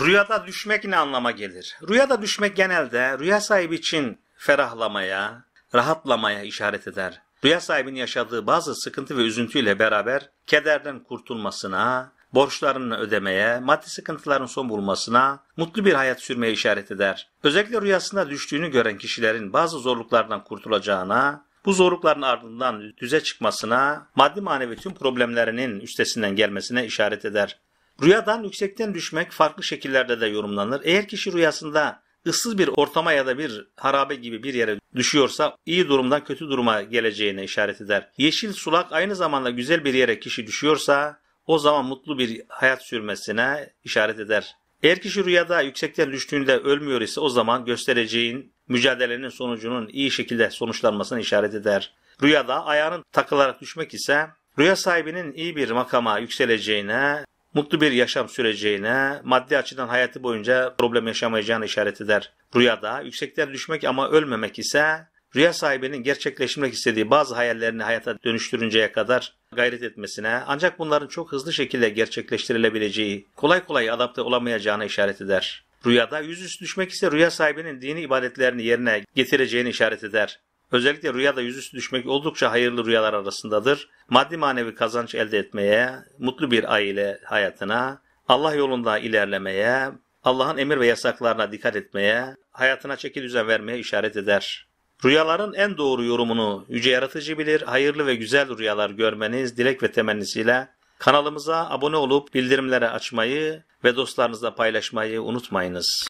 Rüyada düşmek ne anlama gelir? Rüyada düşmek genelde rüya sahibi için ferahlamaya, rahatlamaya işaret eder. Rüya sahibinin yaşadığı bazı sıkıntı ve üzüntüyle beraber kederden kurtulmasına, borçlarını ödemeye, maddi sıkıntıların son bulmasına, mutlu bir hayat sürmeye işaret eder. Özellikle rüyasında düştüğünü gören kişilerin bazı zorluklardan kurtulacağına, bu zorlukların ardından düze çıkmasına, maddi manevi tüm problemlerinin üstesinden gelmesine işaret eder. Rüyadan yüksekten düşmek farklı şekillerde de yorumlanır. Eğer kişi rüyasında ıssız bir ortama ya da bir harabe gibi bir yere düşüyorsa iyi durumdan kötü duruma geleceğine işaret eder. Yeşil sulak aynı zamanda güzel bir yere kişi düşüyorsa o zaman mutlu bir hayat sürmesine işaret eder. Eğer kişi rüyada yüksekten düştüğünde ölmüyor ise o zaman göstereceğin mücadelenin sonucunun iyi şekilde sonuçlanmasına işaret eder. Rüyada ayağının takılarak düşmek ise rüya sahibinin iyi bir makama yükseleceğine mutlu bir yaşam süreceğine, maddi açıdan hayatı boyunca problem yaşamayacağını işaret eder. Rüyada yüksekten düşmek ama ölmemek ise rüya sahibinin gerçekleşmek istediği bazı hayallerini hayata dönüştürünceye kadar gayret etmesine ancak bunların çok hızlı şekilde gerçekleştirilebileceği, kolay kolay adapte olamayacağına işaret eder. Rüyada yüzüstü düşmek ise rüya sahibinin dini ibadetlerini yerine getireceğini işaret eder. Özellikle rüyada yüzüstü düşmek oldukça hayırlı rüyalar arasındadır. Maddi manevi kazanç elde etmeye, mutlu bir aile hayatına, Allah yolunda ilerlemeye, Allah'ın emir ve yasaklarına dikkat etmeye, hayatına çeki düzen vermeye işaret eder. Rüyaların en doğru yorumunu Yüce Yaratıcı bilir, hayırlı ve güzel rüyalar görmeniz dilek ve temennisiyle kanalımıza abone olup bildirimleri açmayı ve dostlarınızla paylaşmayı unutmayınız.